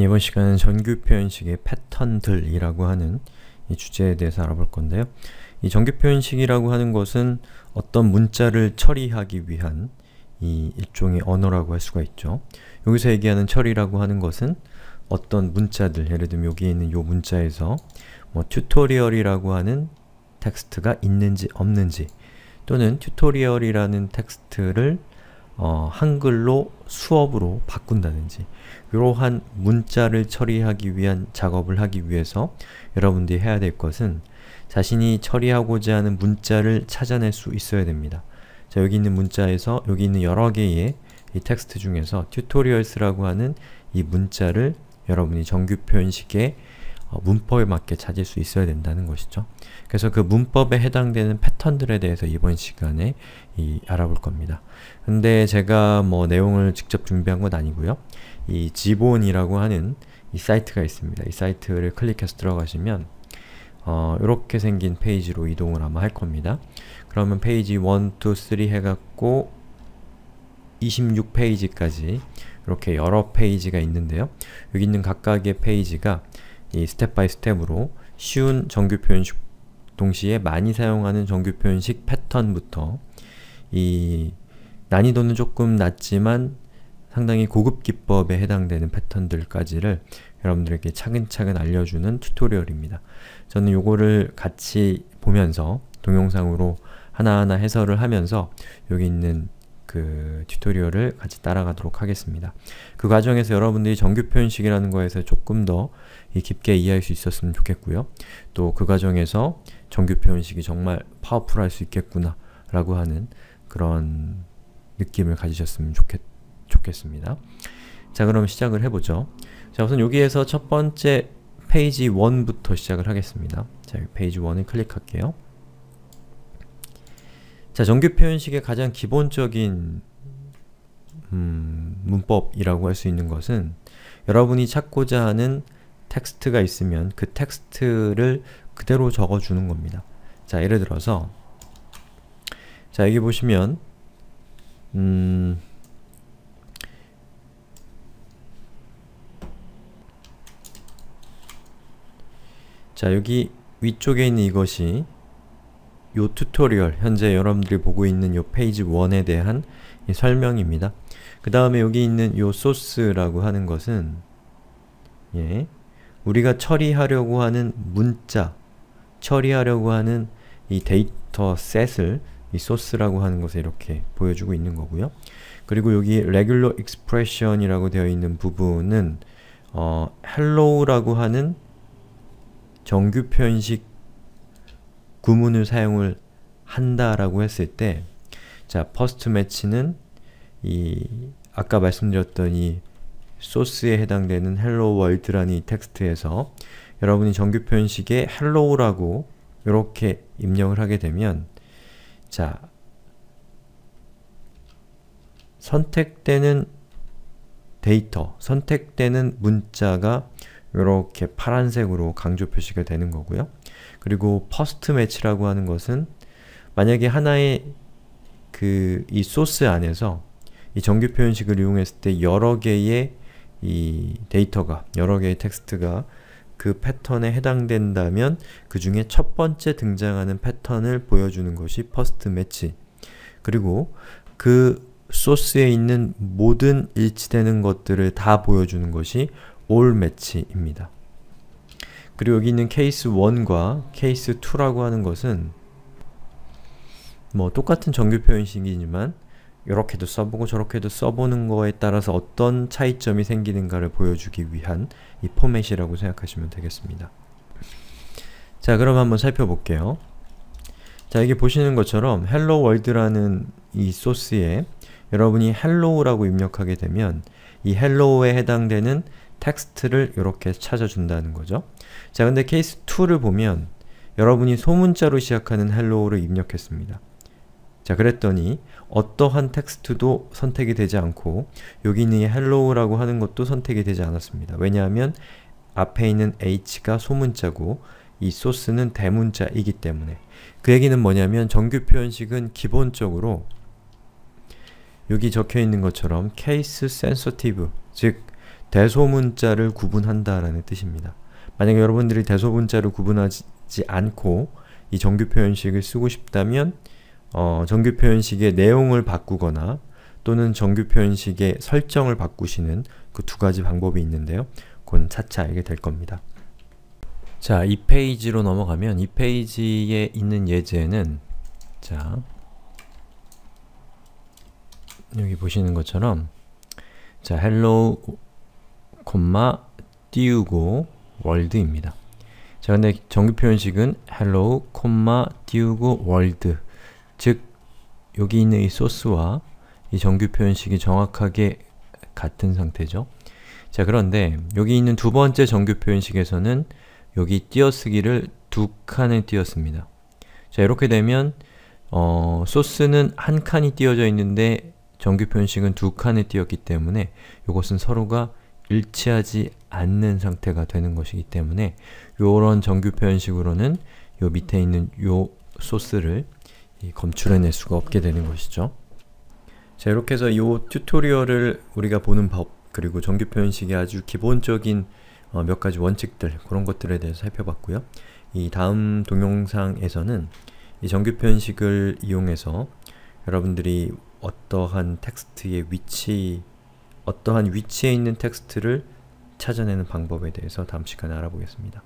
이번 시간은 전규 표현식의 패턴들이라고 하는 이 주제에 대해서 알아볼 건데요. 이 전규 표현식이라고 하는 것은 어떤 문자를 처리하기 위한 이 일종의 언어라고 할 수가 있죠. 여기서 얘기하는 처리라고 하는 것은 어떤 문자들, 예를 들면 여기 있는 요 문자에서 뭐 튜토리얼이라고 하는 텍스트가 있는지 없는지 또는 튜토리얼이라는 텍스트를 어, 한글로 수업으로 바꾼다든지 이러한 문자를 처리하기 위한 작업을 하기 위해서 여러분들이 해야 될 것은 자신이 처리하고자 하는 문자를 찾아낼 수 있어야 됩니다. 자, 여기 있는 문자에서 여기 있는 여러 개의 이 텍스트 중에서 튜토리얼스라고 하는 이 문자를 여러분이 정규 표현식에 어, 문법에 맞게 찾을 수 있어야 된다는 것이죠. 그래서 그 문법에 해당되는 패턴들에 대해서 이번 시간에 이, 알아볼 겁니다. 근데 제가 뭐 내용을 직접 준비한 건 아니고요. 이 지본이라고 하는 이 사이트가 있습니다. 이 사이트를 클릭해서 들어가시면 어, 이렇게 생긴 페이지로 이동을 아마 할 겁니다. 그러면 페이지 1, 2, 3 해갖고 26페이지까지 이렇게 여러 페이지가 있는데요. 여기 있는 각각의 페이지가 이 스텝 바이 스텝으로 쉬운 정규 표현식 동시에 많이 사용하는 정규 표현식 패턴부터 이 난이도는 조금 낮지만 상당히 고급 기법에 해당되는 패턴들까지를 여러분들에게 차근차근 알려주는 튜토리얼입니다. 저는 요거를 같이 보면서 동영상으로 하나하나 해설을 하면서 여기 있는 그 튜토리얼을 같이 따라가도록 하겠습니다. 그 과정에서 여러분들이 정규 표현식이라는 거에서 조금 더 깊게 이해할 수 있었으면 좋겠고요. 또 그 과정에서 정규 표현식이 정말 파워풀할 수 있겠구나 라고 하는 그런 느낌을 가지셨으면 좋겠, 좋겠습니다. 자 그럼 시작을 해보죠. 자 우선 여기에서 첫 번째 페이지 1부터 시작을 하겠습니다. 자 페이지 1을 클릭할게요. 자, 정규 표현식의 가장 기본적인 음, 문법이라고 할 수 있는 것은 여러분이 찾고자 하는 텍스트가 있으면 그 텍스트를 그대로 적어주는 겁니다. 자, 예를 들어서 자, 여기 보시면 음, 자, 여기 위쪽에 있는 이것이 요 튜토리얼 현재 여러분들이 보고 있는 요 페이지 1에 대한 설명입니다. 그 다음에 여기 있는 요 소스라고 하는 것은 예, 우리가 처리하려고 하는 문자, 처리하려고 하는 이 데이터 셋을 이 소스라고 하는 것에 이렇게 보여주고 있는 거고요. 그리고 여기 regular expression이라고 되어 있는 부분은 어, hello라고 하는 정규 표현식 구문을 사용을 한다라고 했을 때, 자, 퍼스트 매치는 이 아까 말씀드렸던 이 소스에 해당되는 hello w 헬로 월드라는 텍스트에서 여러분이 정규 표현식에 l l o 라고 이렇게 입력을 하게 되면 자 선택되는 데이터, 선택되는 문자가 이렇게 파란색으로 강조 표시가 되는 거고요. 그리고 퍼스트 매치라고 하는 것은 만약에 하나의 그 이 소스 안에서 이 정규 표현식을 이용했을 때 여러 개의 이 데이터가 여러 개의 텍스트가 그 패턴에 해당된다면 그 중에 첫 번째 등장하는 패턴을 보여주는 것이 퍼스트 매치 그리고 그 소스에 있는 모든 일치되는 것들을 다 보여주는 것이 올 매치입니다. 그리고 여기 있는 케이스 1과 케이스 2라고 하는 것은 뭐 똑같은 정규표 현식이지만 이렇게도 써보고 저렇게도 써보는 거에 따라서 어떤 차이점이 생기는가를 보여주기 위한 이 포맷이라고 생각하시면 되겠습니다. 자 그럼 한번 살펴볼게요. 자 여기 보시는 것처럼 hello world라는 이 소스에 여러분이 hello라고 입력하게 되면 이 hello에 해당되는 텍스트를 이렇게 찾아준다는 거죠. 자, 근데 케이스 2를 보면 여러분이 소문자로 시작하는 헬로우를 입력했습니다. 자, 그랬더니 어떠한 텍스트도 선택이 되지 않고 여기 있는 이 헬로우라고 하는 것도 선택이 되지 않았습니다. 왜냐하면 앞에 있는 h가 소문자고 이 소스는 대문자이기 때문에 그 얘기는 뭐냐면 정규 표현식은 기본적으로 여기 적혀있는 것처럼 케이스 센서티브 즉 대소문자를 구분한다라는 뜻입니다. 만약에 여러분들이 대소문자를 구분하지 않고 이 정규표현식을 쓰고 싶다면 어, 정규표현식의 내용을 바꾸거나 또는 정규표현식의 설정을 바꾸시는 그 두 가지 방법이 있는데요. 그건 차차 알게 될 겁니다. 자, 이 페이지로 넘어가면 이 페이지에 있는 예제는 자 여기 보시는 것처럼 자 hello 콤마 띄우고 월드입니다. 자, 근데 정규 표현식은 hello, 콤마 띄우고 월드 즉 여기 있는 이 소스와 이 정규 표현식이 정확하게 같은 상태죠. 자, 그런데 여기 있는 두 번째 정규 표현식에서는 여기 띄어쓰기를 두칸에 띄었습니다. 자, 이렇게 되면 어, 소스는 한 칸이 띄어져 있는데 정규 표현식은 두칸에 띄었기 때문에 이것은 서로가 일치하지 않는 상태가 되는 것이기 때문에 요런 정규 표현식으로는 요 밑에 있는 요 소스를 검출해낼 수가 없게 되는 것이죠. 자 이렇게 해서 이 튜토리얼을 우리가 보는 법 그리고 정규 표현식의 아주 기본적인 어, 몇 가지 원칙들 그런 것들에 대해서 살펴봤고요. 이 다음 동영상에서는 이 정규 표현식을 이용해서 여러분들이 어떠한 텍스트의 위치 어떠한 위치에 있는 텍스트를 찾아내는 방법에 대해서 다음 시간에 알아보겠습니다.